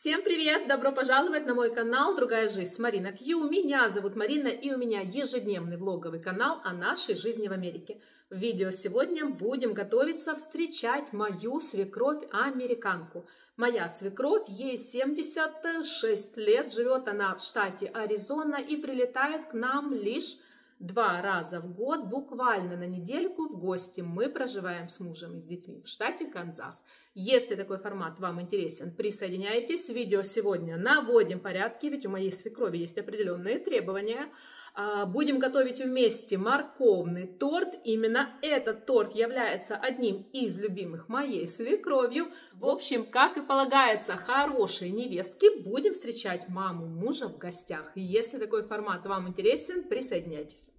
Всем привет! Добро пожаловать на мой канал «Другая жизнь» с Марина Кью. Меня зовут Марина и у меня ежедневный влоговый канал о нашей жизни в Америке. В видео сегодня будем готовиться встречать мою свекровь-американку. Моя свекровь, ей 76 лет, живет она в штате Аризона и прилетает к нам лишь два раза в год, буквально на недельку в гости. Мы проживаем с мужем и с детьми в штате Канзас. Если такой формат вам интересен, присоединяйтесь. Видео сегодня наводим порядки, ведь у моей свекрови есть определенные требования. А, будем готовить вместе морковный торт. Именно этот торт является одним из любимых моей свекровью. В общем, как и полагается хорошие невестки, будем встречать маму мужа в гостях. Если такой формат вам интересен, присоединяйтесь.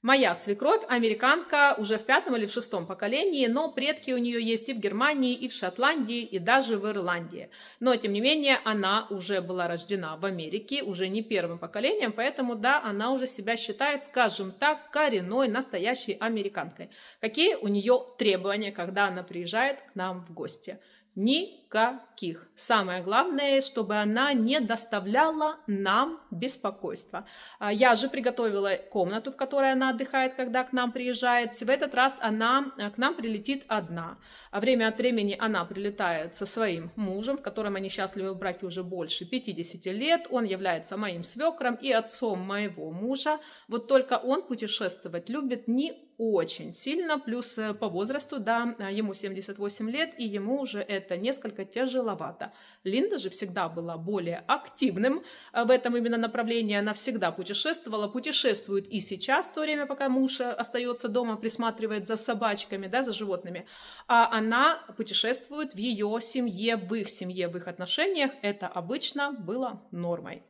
Моя свекровь американка уже в пятом или в шестом поколении, но предки у нее есть и в Германии, и в Шотландии, и даже в Ирландии. Но, тем не менее, она уже была рождена в Америке, уже не первым поколением, поэтому, да, она уже себя считает, скажем так, коренной настоящей американкой. Какие у нее требования, когда она приезжает к нам в гости? Ни никаких. Самое главное, чтобы она не доставляла нам беспокойства. А, я же приготовила комнату, в которой она отдыхает, когда к нам приезжает. В этот раз она а, к нам прилетит одна. А время от времени она прилетает со своим мужем, в котором они счастливы в браке уже больше 50 лет. Он является моим свекром и отцом моего мужа. Вот только он путешествовать любит не очень сильно, плюс э, по возрасту, да, ему 78 лет, и ему уже это несколько несколько тяжеловато. Линда же всегда была более активным э, в этом именно направлении. Она всегда путешествовала, путешествует и сейчас, в то время, пока муж э, остается дома, присматривает за собачками, да, за животными. А она путешествует в ее семье, в их семье, в их отношениях. Это обычно было нормой.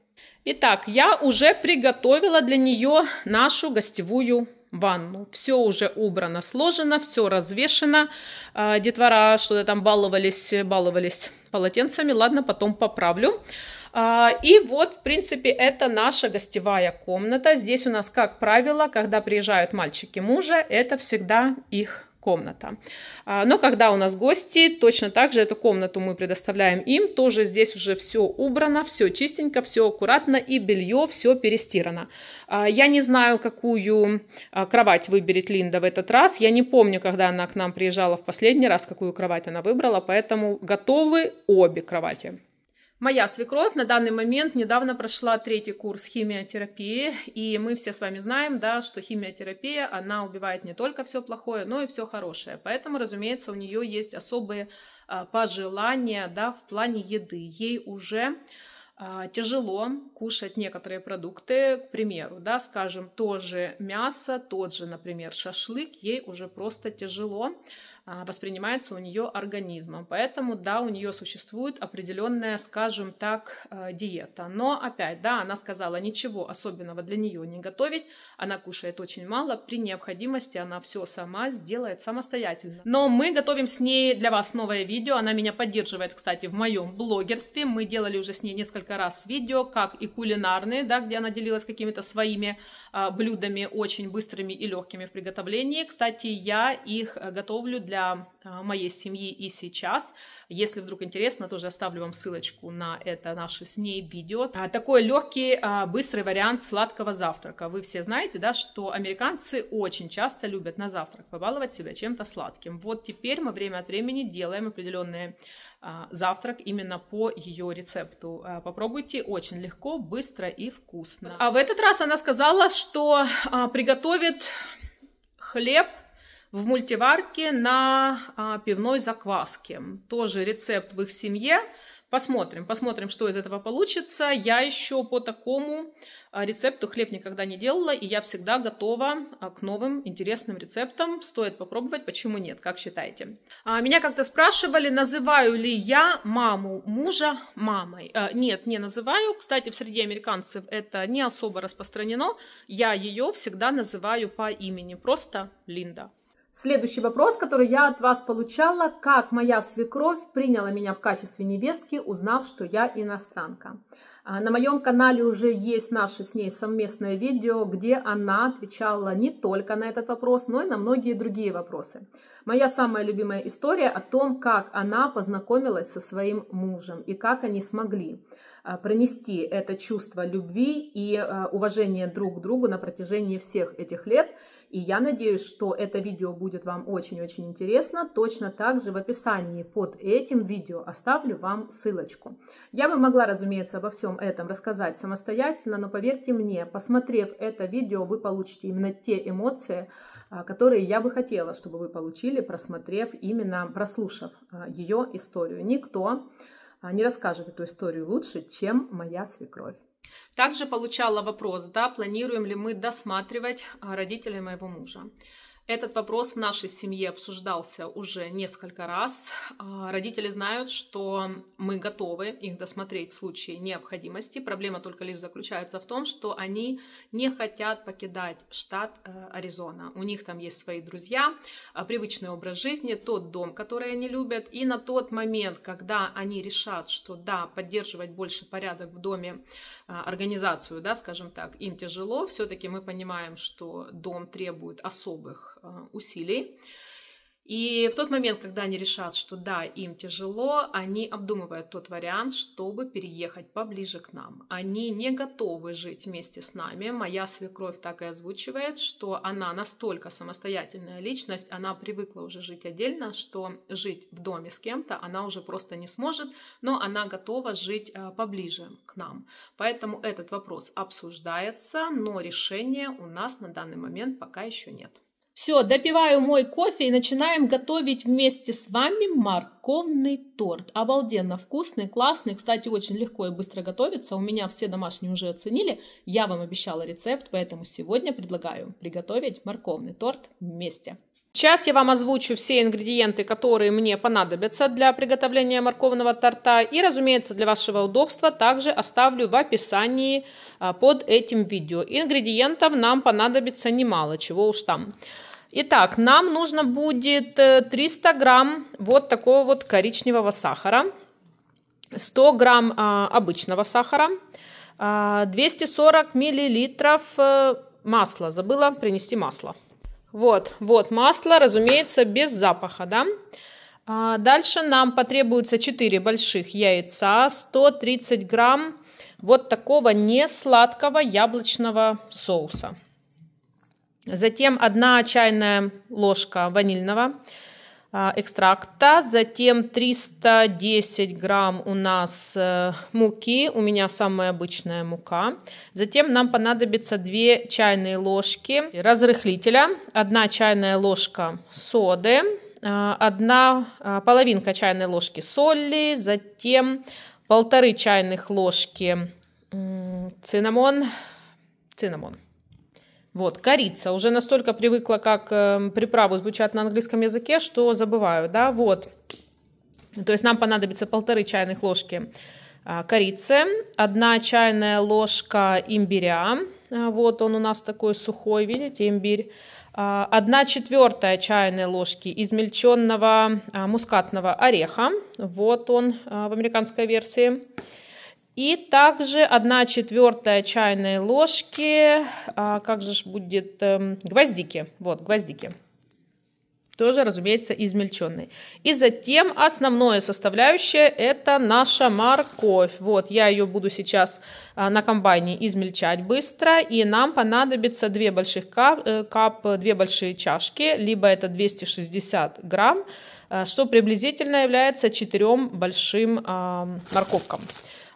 Итак, я уже приготовила для нее нашу гостевую ванну. Все уже убрано, сложено, все развешено. А, детвора что-то там баловались, баловались полотенцами. Ладно, потом поправлю. А, и вот, в принципе, это наша гостевая комната. Здесь у нас, как правило, когда приезжают мальчики мужа, это всегда их комната. А, но когда у нас гости, точно так же эту комнату мы предоставляем им. Тоже здесь уже все убрано, все чистенько, все аккуратно и белье все перестирано. А, я не знаю, какую а, кровать выберет Линда в этот раз. Я не помню, когда она к нам приезжала в последний раз, какую кровать она выбрала, поэтому готовы обе кровати. Моя свекровь на данный момент недавно прошла третий курс химиотерапии, и мы все с вами знаем, да, что химиотерапия, она убивает не только все плохое, но и все хорошее. Поэтому, разумеется, у нее есть особые а, пожелания, да, в плане еды. Ей уже а, тяжело кушать некоторые продукты, к примеру, да, скажем, тоже мясо, тот же, например, шашлык, ей уже просто тяжело а, воспринимается у нее организмом. Поэтому, да, у нее существует определенная, скажем так, э, диета. Но опять, да, она сказала, ничего особенного для нее не готовить, она кушает очень мало, при необходимости она все сама сделает самостоятельно. Но мы готовим с ней для вас новое видео, она меня поддерживает, кстати, в моем блогерстве, мы делали уже с ней несколько раз видео, как и кулинарные, да, где она делилась какими-то своими а, блюдами очень быстрыми и легкими в приготовлении. Кстати, я их э, готовлю для для а, моей семьи и сейчас. Если вдруг интересно, тоже оставлю вам ссылочку на это наше с ней видео. А, такой легкий, а, быстрый вариант сладкого завтрака. Вы все знаете, да, что американцы очень часто любят на завтрак побаловать себя чем-то сладким. Вот теперь мы время от времени делаем определенные завтрак именно по ее рецепту. Попробуйте, очень легко, быстро и вкусно. А в этот раз она сказала, что приготовит хлеб в мультиварке на а, пивной закваске. Тоже рецепт в их семье. Посмотрим, посмотрим, что из этого получится. Я еще по такому а, рецепту хлеб никогда не делала, и я всегда готова а, к новым интересным рецептам. Стоит попробовать, почему нет, как считаете? А, меня как-то спрашивали, называю ли я маму мужа мамой. Нет, не называю. Кстати, в среде американцев это не особо распространено. Я ее всегда называю по имени, просто Линда. Следующий вопрос, который я от вас получала. Как моя свекровь приняла меня в качестве невестки, узнав, что я иностранка? А на моем канале уже есть наше с ней совместное видео, где она отвечала не только на этот вопрос, но и на многие другие вопросы. Моя самая любимая история о том, как она познакомилась со своим мужем и как они смогли а, пронести это чувство любви и а, уважения друг к другу на протяжении всех этих лет. И я надеюсь, что это видео будет вам очень-очень интересно. Точно так же в описании под этим видео оставлю вам ссылочку. Я бы могла, разумеется, обо всем этом рассказать самостоятельно, но поверьте мне, посмотрев это видео, вы получите именно те эмоции, а, которые я бы хотела, чтобы вы получили, просмотрев, именно прослушав а, ее историю. Никто а, не расскажет эту историю лучше, чем моя свекровь. Также получала вопрос, да, планируем ли мы досматривать родителей моего мужа. Этот вопрос в нашей семье обсуждался уже несколько раз. А, родители знают, что мы готовы их досмотреть в случае необходимости. Проблема только лишь заключается в том, что они не хотят покидать штат э, Аризона. У них там есть свои друзья, а, привычный образ жизни, тот дом, который они любят. И на тот момент, когда они решат, что да, поддерживать больше порядок в доме, а, организацию, да, скажем так, им тяжело, все-таки мы понимаем, что дом требует особых Э, усилий. И в тот момент, когда они решат, что да, им тяжело, они обдумывают тот вариант, чтобы переехать поближе к нам. Они не готовы жить вместе с нами. Моя свекровь так и озвучивает, что она настолько самостоятельная личность, она привыкла уже жить отдельно, что жить в доме с кем-то она уже просто не сможет, но она готова жить э, поближе к нам. Поэтому этот вопрос обсуждается, но решения у нас на данный момент пока еще нет. Все, допиваю мой кофе и начинаем готовить вместе с вами морковный торт. Обалденно вкусный, классный. Кстати, очень легко и быстро готовится. У меня все домашние уже оценили. Я вам обещала рецепт, поэтому сегодня предлагаю приготовить морковный торт вместе. Сейчас я вам озвучу все ингредиенты, которые мне понадобятся для приготовления морковного торта. И, разумеется, для вашего удобства также оставлю в описании а, под этим видео. Ингредиентов нам понадобится немало, чего уж там. Итак, нам нужно будет 300 э, грамм вот такого вот коричневого сахара, 100 грамм а, обычного сахара, 240 а, миллилитров э, масла. Забыла принести масло. Вот, вот масло, разумеется, без запаха, да. А дальше нам потребуется 4 больших яйца, 130 грамм вот такого несладкого яблочного соуса. Затем одна чайная ложка ванильного а, экстракта, затем 310 грамм у нас э, муки, у меня самая обычная мука. Затем нам понадобится 2 чайные ложки разрыхлителя, 1 чайная ложка соды, 1 а, а, половинка чайной ложки соли, затем 1,5 чайных ложки цинамон, цинамон вот, корица. Уже настолько привыкла, как э, приправы звучат на английском языке, что забываю, да, вот. То есть нам понадобится полторы чайных ложки а, корицы, одна чайная ложка имбиря, а, вот он у нас такой сухой, видите, имбирь, а, одна четвертая чайной ложки измельченного мускатного ореха, вот он в американской версии, и также 1 четвертая чайной ложки, а как же будет, эм, гвоздики, вот, гвоздики. Тоже, разумеется, измельченные. И затем основное составляющее это наша морковь. Вот, я ее буду сейчас а, на комбайне измельчать быстро. И нам понадобится 2 больших кап, э, кап 2 большие чашки, либо это 260 грамм, а, что приблизительно является 4 большим морковкам.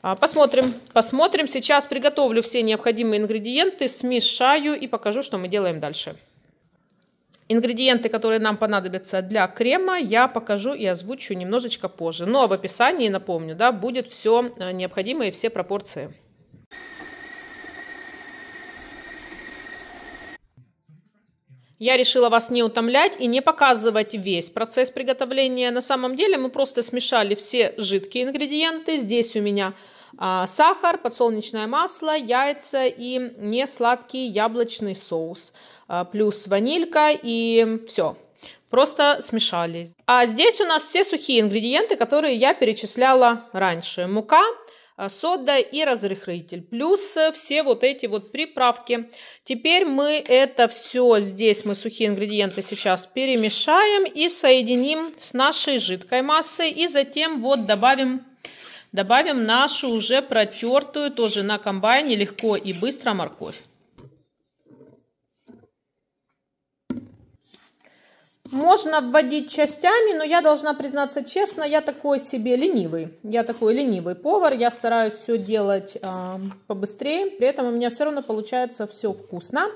А, посмотрим. Посмотрим. Сейчас приготовлю все необходимые ингредиенты, смешаю и покажу, что мы делаем дальше. Ингредиенты, которые нам понадобятся для крема, я покажу и озвучу немножечко позже. Но в описании, напомню, да, будет все э, необходимое и все пропорции. Я решила вас не утомлять и не показывать весь процесс приготовления. На самом деле мы просто смешали все жидкие ингредиенты. Здесь у меня а, сахар, подсолнечное масло, яйца и несладкий яблочный соус, а, плюс ванилька и все. Просто смешались. А здесь у нас все сухие ингредиенты, которые я перечисляла раньше. Мука, Э, сода и разрыхлитель. Плюс э, все вот эти вот приправки. Теперь мы это все здесь, мы сухие ингредиенты сейчас перемешаем и соединим с нашей жидкой массой. И затем вот добавим добавим нашу уже протертую, тоже на комбайне легко и быстро морковь. Можно вводить частями, но я должна признаться честно, я такой себе ленивый. Я такой ленивый повар, я стараюсь все делать э, побыстрее, при этом у меня все равно получается все вкусно.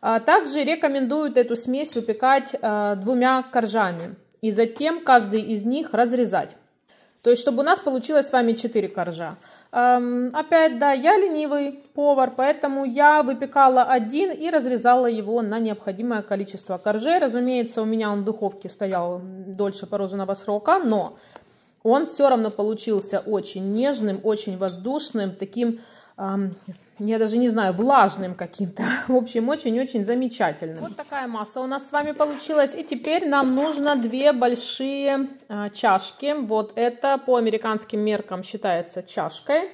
А также рекомендуют эту смесь выпекать э, двумя коржами и затем каждый из них разрезать. То есть, чтобы у нас получилось с вами 4 коржа. Эм, опять, да, я ленивый повар, поэтому я выпекала один и разрезала его на необходимое количество коржей. Разумеется, у меня он в духовке стоял дольше пороженного срока, но он все равно получился очень нежным, очень воздушным, таким я даже не знаю, влажным каким-то. В общем, очень-очень замечательным. Вот такая масса у нас с вами получилась. И теперь нам нужно две большие а, чашки. Вот это по американским меркам считается чашкой.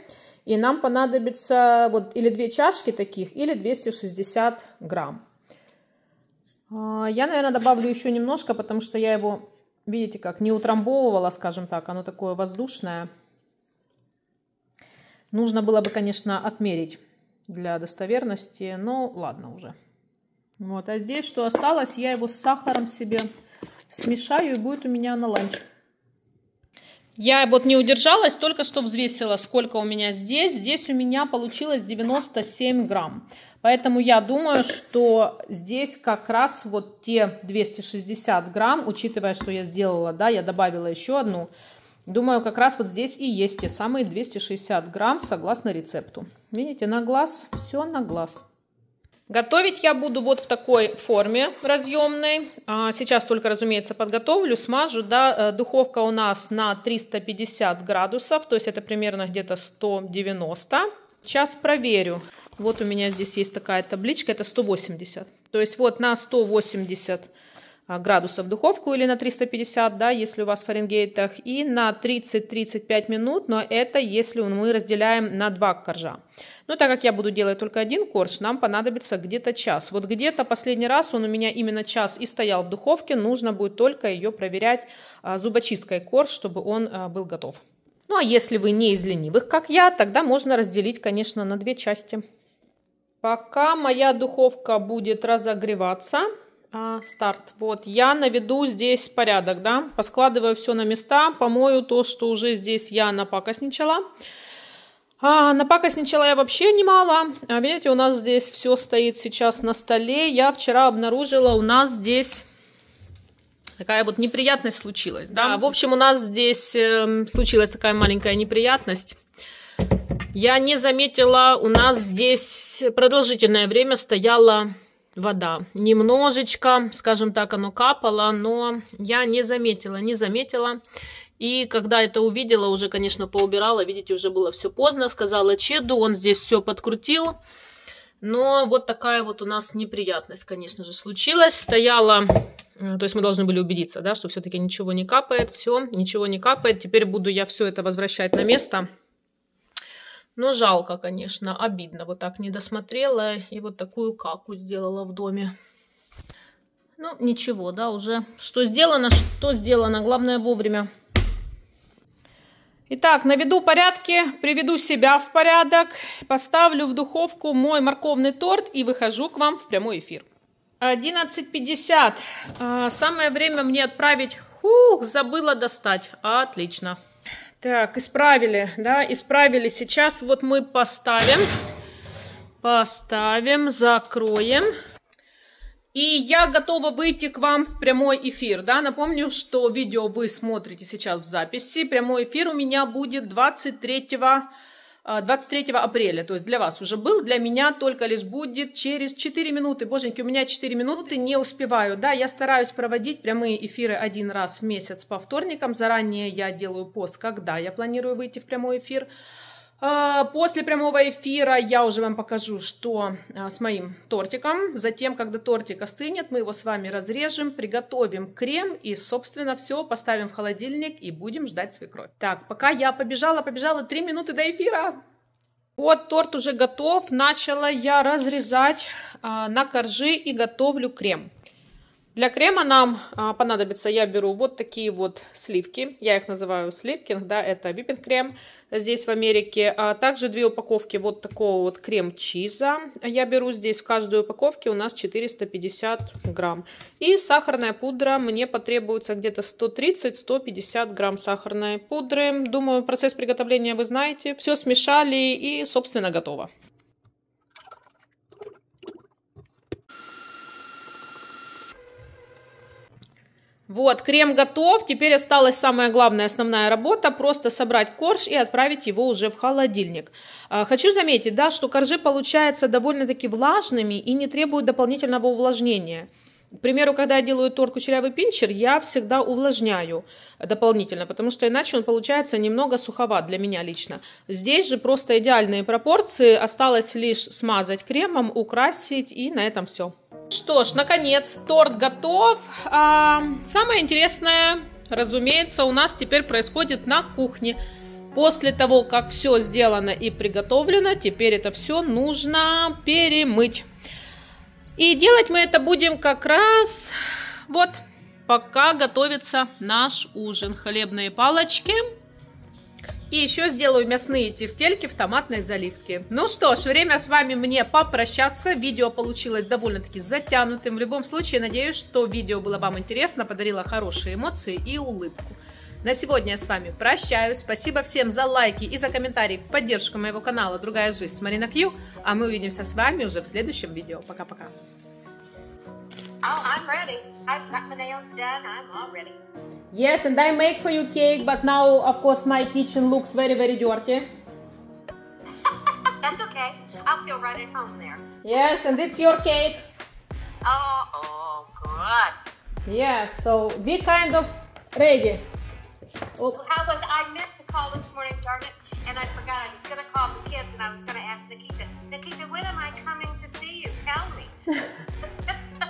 И нам понадобится вот или две чашки таких, или 260 грамм. А, я, наверное, добавлю еще немножко, потому что я его, видите, как не утрамбовывала, скажем так. Оно такое воздушное. Нужно было бы, конечно, отмерить для достоверности, но ладно уже. Вот, а здесь что осталось, я его с сахаром себе смешаю, и будет у меня на ланч. Я вот не удержалась, только что взвесила, сколько у меня здесь. Здесь у меня получилось 97 грамм. Поэтому я думаю, что здесь как раз вот те 260 грамм, учитывая, что я сделала, да, я добавила еще одну Думаю, как раз вот здесь и есть те самые 260 грамм согласно рецепту. Видите, на глаз, все на глаз. Готовить я буду вот в такой форме разъемной. А, сейчас только, разумеется, подготовлю, смажу. Да, э, духовка у нас на 350 градусов, то есть это примерно где-то 190. Сейчас проверю. Вот у меня здесь есть такая табличка, это 180. То есть вот на 180 градусов а, градусов в духовку или на 350, да, если у вас в Фаренгейтах, и на 30-35 минут, но это если мы разделяем на два коржа. Но так как я буду делать только один корж, нам понадобится где-то час. Вот где-то последний раз он у меня именно час и стоял в духовке, нужно будет только ее проверять а, зубочисткой корж, чтобы он а, был готов. Ну а если вы не из ленивых, как я, тогда можно разделить, конечно, на две части. Пока моя духовка будет разогреваться, а, старт. Вот, я наведу здесь порядок, да, поскладываю все на места, помою то, что уже здесь я напакосничала. А, напакосничала я вообще немало. А, видите, у нас здесь все стоит сейчас на столе. Я вчера обнаружила, у нас здесь такая вот неприятность случилась. Да, да в общем, у нас здесь э, случилась такая маленькая неприятность. Я не заметила, у нас здесь продолжительное время стояла вода. Немножечко, скажем так, оно капало, но я не заметила, не заметила. И когда это увидела, уже, конечно, поубирала, видите, уже было все поздно, сказала Чеду, он здесь все подкрутил. Но вот такая вот у нас неприятность, конечно же, случилась. Стояла, э, то есть мы должны были убедиться, да, что все-таки ничего не капает, все, ничего не капает. Теперь буду я все это возвращать на место. Но жалко, конечно, обидно. Вот так не досмотрела и вот такую каку сделала в доме. Ну, ничего, да, уже что сделано, что сделано. Главное вовремя. Итак, наведу порядки, приведу себя в порядок, поставлю в духовку мой морковный торт и выхожу к вам в прямой эфир. 11.50. А, самое время мне отправить... Ух, забыла достать. Отлично. Так, исправили, да, исправили. Сейчас вот мы поставим, поставим, закроем. И я готова выйти к вам в прямой эфир, да, напомню, что видео вы смотрите сейчас в записи, прямой эфир у меня будет 23 23 а, апреля, то есть для вас уже был, для меня только лишь будет через 4 минуты. Боженьки, у меня 4 минуты, не успеваю. Да, я стараюсь проводить прямые эфиры один раз в месяц по вторникам. Заранее я делаю пост, когда я планирую выйти в прямой эфир. А, после прямого эфира я уже вам покажу, что а, с моим тортиком. Затем, когда тортик остынет, мы его с вами разрежем, приготовим крем и, собственно, все поставим в холодильник и будем ждать свекровь. Так, пока я побежала, побежала 3 минуты до эфира. Вот торт уже готов. Начала я разрезать а, на коржи и готовлю крем. Для крема нам а, понадобится, я беру вот такие вот сливки, я их называю слипкинг, да, это виппинг-крем здесь в Америке. А также две упаковки вот такого вот крем-чиза я беру здесь, в каждой упаковке у нас 450 грамм. И сахарная пудра, мне потребуется где-то 130-150 грамм сахарной пудры. Думаю, процесс приготовления вы знаете. Все смешали и, собственно, готово. Вот, крем готов. Теперь осталась самая главная основная работа. Просто собрать корж и отправить его уже в холодильник. А, хочу заметить, да, что коржи получаются довольно-таки влажными и не требуют дополнительного увлажнения. К примеру, когда я делаю торт кучерявый пинчер, я всегда увлажняю дополнительно, потому что иначе он получается немного суховат для меня лично. Здесь же просто идеальные пропорции. Осталось лишь смазать кремом, украсить и на этом все. Что ж, наконец, торт готов. А, самое интересное, разумеется, у нас теперь происходит на кухне. После того, как все сделано и приготовлено, теперь это все нужно перемыть. И делать мы это будем как раз вот пока готовится наш ужин. Хлебные палочки и еще сделаю мясные тефтельки в томатной заливке. Ну что ж, время с вами мне попрощаться. Видео получилось довольно-таки затянутым. В любом случае, надеюсь, что видео было вам интересно, подарило хорошие эмоции и улыбку. На сегодня я с вами прощаюсь. Спасибо всем за лайки и за комментарии поддержку моего канала «Другая жизнь» с Марина Кью. А мы увидимся с вами уже в следующем видео. Пока-пока. Oh, I'm ready. I've got my nails done. I'm all ready. Yes, and I make for you cake, but now, of course, my kitchen looks very, very dirty. That's okay. I'll feel right at home there. Yes, and it's your cake. Oh, oh, good. Yeah, so we kind of ready. Oh. how was I meant to call this morning, darn it, and I forgot. I was going to call the kids, and I was going to ask Nikita, Nikita, when am I coming to see you? Tell me.